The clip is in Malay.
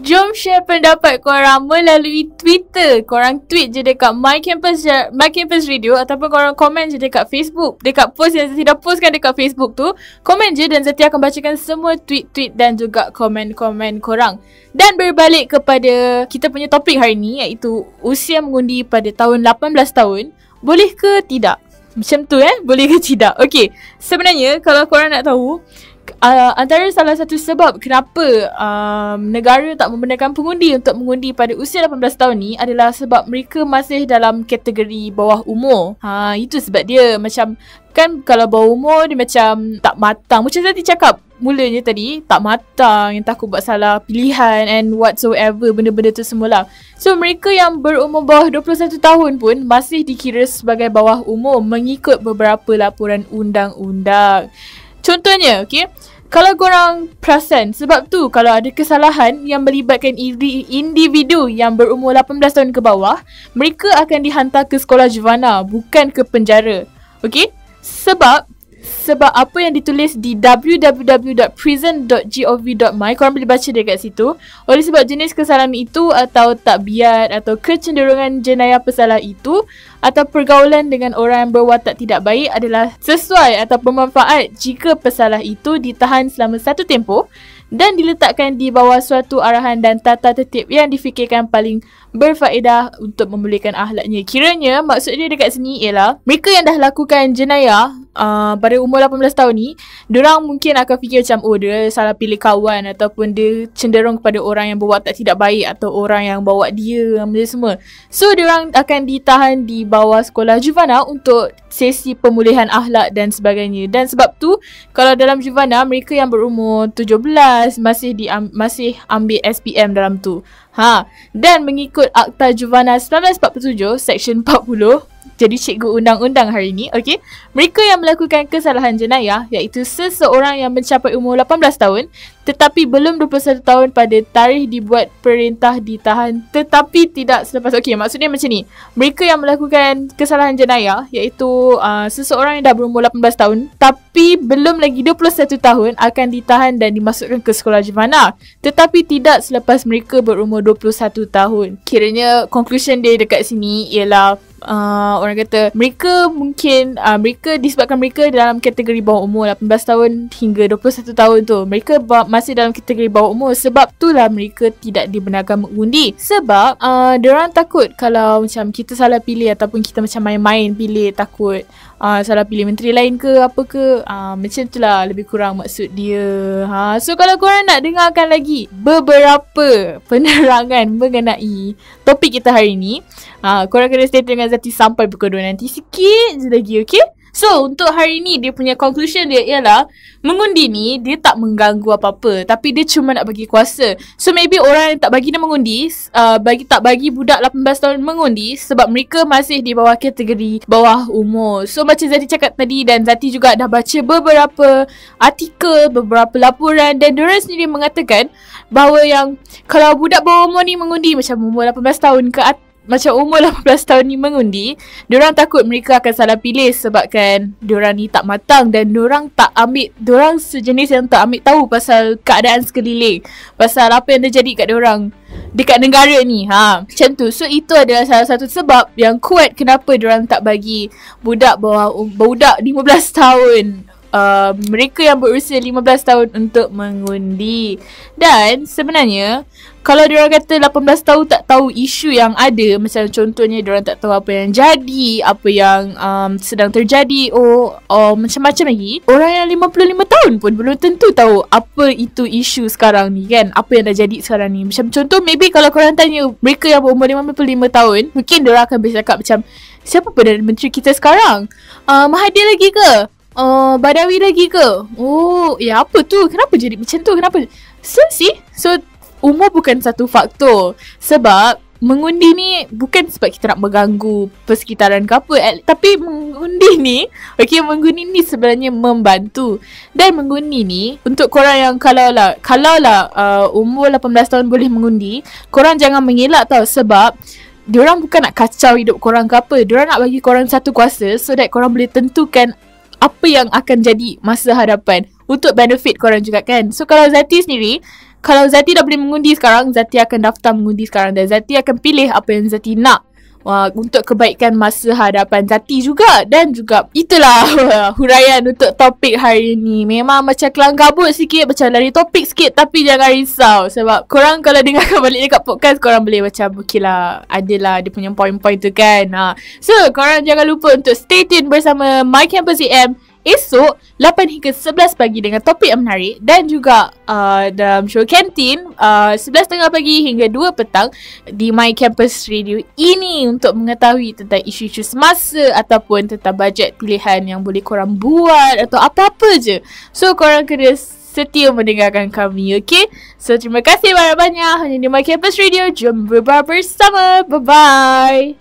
Jom share pendapat korang melalui Twitter. Korang tweet je dekat My Campus My Campus Radio ataupun korang komen je dekat Facebook. Dekat post yang Zeti dah postkan dekat Facebook tu. Komen je dan Zeti akan bacakan semua tweet-tweet dan juga komen-komen korang. Dan berbalik kepada kita punya topik hari ni iaitu usia mengundi pada tahun 18 tahun. Boleh ke tidak? Macam tu eh? Boleh ke tidak? Okey. Sebenarnya kalau korang nak tahu, uh, antara salah satu sebab kenapa um, negara tak membenarkan pengundi untuk mengundi pada usia 18 tahun ni adalah sebab mereka masih dalam kategori bawah umur. Ha itu sebab dia macam kan kalau bawah umur dia macam tak matang. Macam tadi cakap mulanya tadi tak matang yang takut buat salah pilihan and whatsoever benda-benda tu semula. So mereka yang berumur bawah 21 tahun pun masih dikira sebagai bawah umur mengikut beberapa laporan undang-undang. Contohnya, okay, kalau korang perasan sebab tu kalau ada kesalahan yang melibatkan individu yang berumur 18 tahun ke bawah, mereka akan dihantar ke sekolah Javana bukan ke penjara. okay? Sebab sebab apa yang ditulis di www.prison.gov.my korang boleh baca dekat situ oleh sebab jenis kesalahan itu atau tak biat atau kecenderungan jenayah pesalah itu atau pergaulan dengan orang yang berwatak tidak baik adalah sesuai atau bermanfaat jika pesalah itu ditahan selama satu tempoh dan diletakkan di bawah suatu arahan dan tata tertib yang difikirkan paling berfaedah untuk memulihkan ahlaknya. Kiranya maksudnya dekat sini ialah mereka yang dah lakukan jenayah uh, pada umur 18 tahun ni, diorang mungkin akan fikir macam oh dia salah pilih kawan ataupun dia cenderung kepada orang yang bawa tak tidak baik atau orang yang bawa dia macam semua. So diorang akan ditahan di bawah sekolah juvana untuk sesi pemulihan akhlak dan sebagainya. Dan sebab tu kalau dalam Juvana mereka yang berumur 17 masih di um, masih ambil SPM dalam tu. Ha. Dan mengikut Akta Juvana 1947 Section 40 jadi cikgu undang-undang hari ini, okay Mereka yang melakukan kesalahan jenayah iaitu seseorang yang mencapai umur 18 tahun tetapi belum 21 tahun pada tarikh dibuat perintah ditahan tetapi tidak selepas okay maksudnya macam ni mereka yang melakukan kesalahan jenayah iaitu uh, seseorang yang dah berumur 18 tahun tapi belum lagi 21 tahun akan ditahan dan dimasukkan ke sekolah Javana tetapi tidak selepas mereka berumur 21 tahun. Kiranya conclusion dia dekat sini ialah uh, orang kata mereka mungkin uh, mereka disebabkan mereka dalam kategori bawah umur 18 tahun hingga 21 tahun tu mereka masih dalam kategori bawah umur sebab tu lah mereka tidak dibenarkan mengundi sebab uh, ah, diorang takut kalau macam kita salah pilih ataupun kita macam main-main pilih takut uh, salah pilih menteri lain ke apa ke uh, macam tu lah lebih kurang maksud dia ha so kalau korang nak dengarkan lagi beberapa penerangan mengenai topik kita hari ini uh, ah, korang kena stay dengan Zati sampai pukul 2 nanti sikit je lagi okay. So untuk hari ni dia punya conclusion dia ialah mengundi ni dia tak mengganggu apa-apa tapi dia cuma nak bagi kuasa. So maybe orang yang tak bagi dia mengundi uh, bagi tak bagi budak 18 tahun mengundi sebab mereka masih di bawah kategori bawah umur. So macam Zati cakap tadi dan Zati juga dah baca beberapa artikel, beberapa laporan dan dia sendiri mengatakan bahawa yang kalau budak bawah umur ni mengundi macam umur 18 tahun ke atas macam umur 18 tahun ni mengundi, orang takut mereka akan salah pilih sebabkan orang ni tak matang dan orang tak ambil, orang sejenis yang tak ambil tahu pasal keadaan sekeliling, pasal apa yang terjadi kat orang dekat negara ni. Ha, macam tu. So itu adalah salah satu sebab yang kuat kenapa orang tak bagi budak bawah um, budak 15 tahun uh, mereka yang berusia 15 tahun untuk mengundi. Dan sebenarnya kalau dia orang kata 18 tahun tak tahu isu yang ada, macam contohnya dia tak tahu apa yang jadi, apa yang um, sedang terjadi, oh, oh macam-macam lagi. Orang yang 55 tahun pun belum tentu tahu apa itu isu sekarang ni kan, apa yang dah jadi sekarang ni. Macam contoh maybe kalau korang tanya mereka yang berumur 55 tahun, mungkin dia akan bercakap macam Siapa Perdana Menteri kita sekarang? Uh, Mahathir lagi ke? Oh, Badawi lagi ke? Oh, ya apa tu? Kenapa jadi macam tu? Kenapa? So, see? So, umur bukan satu faktor. Sebab, mengundi ni bukan sebab kita nak mengganggu persekitaran ke apa. Eh, tapi, mengundi ni, okay, mengundi ni sebenarnya membantu. Dan mengundi ni, untuk korang yang kalau lah, kalau lah uh, umur 18 tahun boleh mengundi, korang jangan mengelak tau. Sebab, diorang bukan nak kacau hidup korang ke apa. Diorang nak bagi korang satu kuasa so that korang boleh tentukan apa yang akan jadi masa hadapan untuk benefit korang juga kan. So kalau Zati sendiri, kalau Zati dah boleh mengundi sekarang, Zati akan daftar mengundi sekarang dan Zati akan pilih apa yang Zati nak Wah untuk kebaikan masa hadapan Zati juga dan juga itulah huraian untuk topik hari ini memang macam kelang kabut sikit macam lari topik sikit tapi jangan risau sebab korang kalau dengarkan balik dekat podcast korang boleh macam okeylah adalah dia punya point-point tu kan uh. so korang jangan lupa untuk stay tune bersama My Campus AM esok 8 hingga 11 pagi dengan topik yang menarik dan juga uh, dalam show kantin uh, 11.30 pagi hingga 2 petang di My Campus Radio ini untuk mengetahui tentang isu-isu semasa ataupun tentang bajet pilihan yang boleh korang buat atau apa-apa je. So korang kena setia mendengarkan kami, okay? So terima kasih banyak-banyak hanya di My Campus Radio. Jom berbual bersama. Bye-bye.